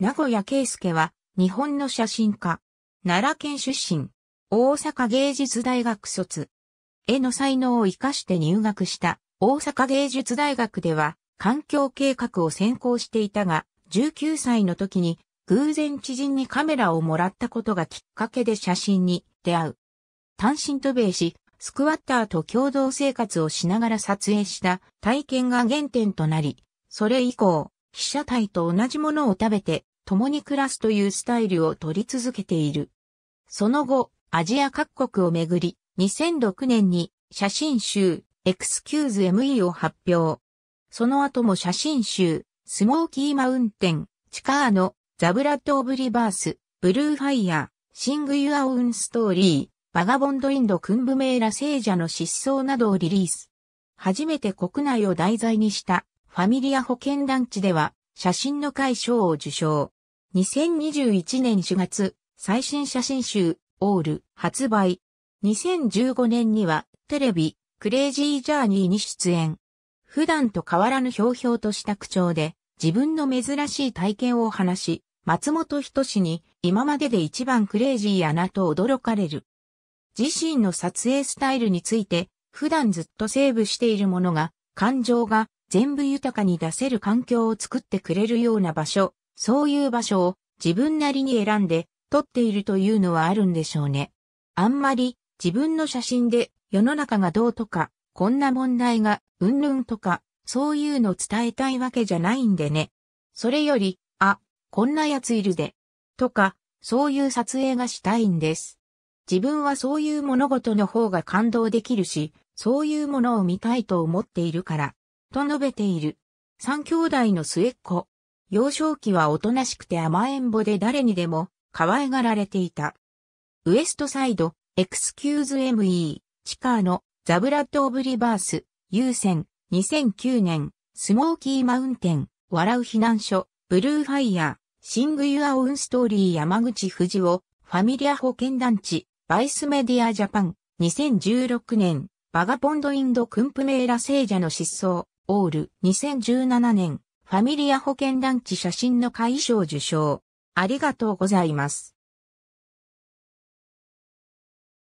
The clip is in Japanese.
名古屋圭介は、日本の写真家。奈良県出身。大阪芸術大学卒。絵の才能を活かして入学した大阪芸術大学では環境計画を専攻していたが、19歳の時に偶然知人にカメラをもらったことがきっかけで写真に出会う。単身渡米し、スクワッターと共同生活をしながら撮影した体験が原点となり、それ以降、被写体と同じものを食べて、共に暮らすというスタイルを取り続けている。その後、アジア各国をめぐり、2006年に写真集、エクスキューズ ME を発表。その後も写真集、スモーキーマウンテン、チカーノ、ザブラッド・オブ・リバース、ブルーファイヤー、シング・ユア・オン・ストーリー、バガボンド・インド・クンブメーラ・聖者の失踪などをリリース。初めて国内を題材にしたファミリア保険団地では、写真の会賞を受賞。2021年4月、最新写真集、オール、発売。2015年には、テレビ、クレイジージャーニーに出演。普段と変わらぬひょうひょうとした口調で、自分の珍しい体験を話し、松本人志に今までで一番クレイジーやなと驚かれる。自身の撮影スタイルについて、普段ずっとセーブしているものが、感情が全部豊かに出せる環境を作ってくれるような場所、そういう場所を自分なりに選んで撮っているというのはあるんでしょうね。あんまり自分の写真で世の中がどうとか、こんな問題がうんぬんとか、そういうの伝えたいわけじゃないんでね。それより、あ、こんなやついるで、とか、そういう撮影がしたいんです。自分はそういう物事の方が感動できるし、そういうものを見たいと思っているから。と述べている。三兄弟の末っ子。幼少期はおとなしくて甘えんぼで誰にでも可愛がられていた。ウエストサイド、エクスキューズ ME、チカーのザ・ブラッド・オブ・リバース、優先、2009年、スモーキー・マウンテン、笑う避難所、ブルーファイヤー、シング・ユア・オン・ストーリー山口藤夫、ファミリア保険団地、バイスメディア・ジャパン、2016年、バガポンド・インド・クンプメーラ聖者の失踪、オール2017年ファミリア保険団地写真の会賞受賞。ありがとうございます。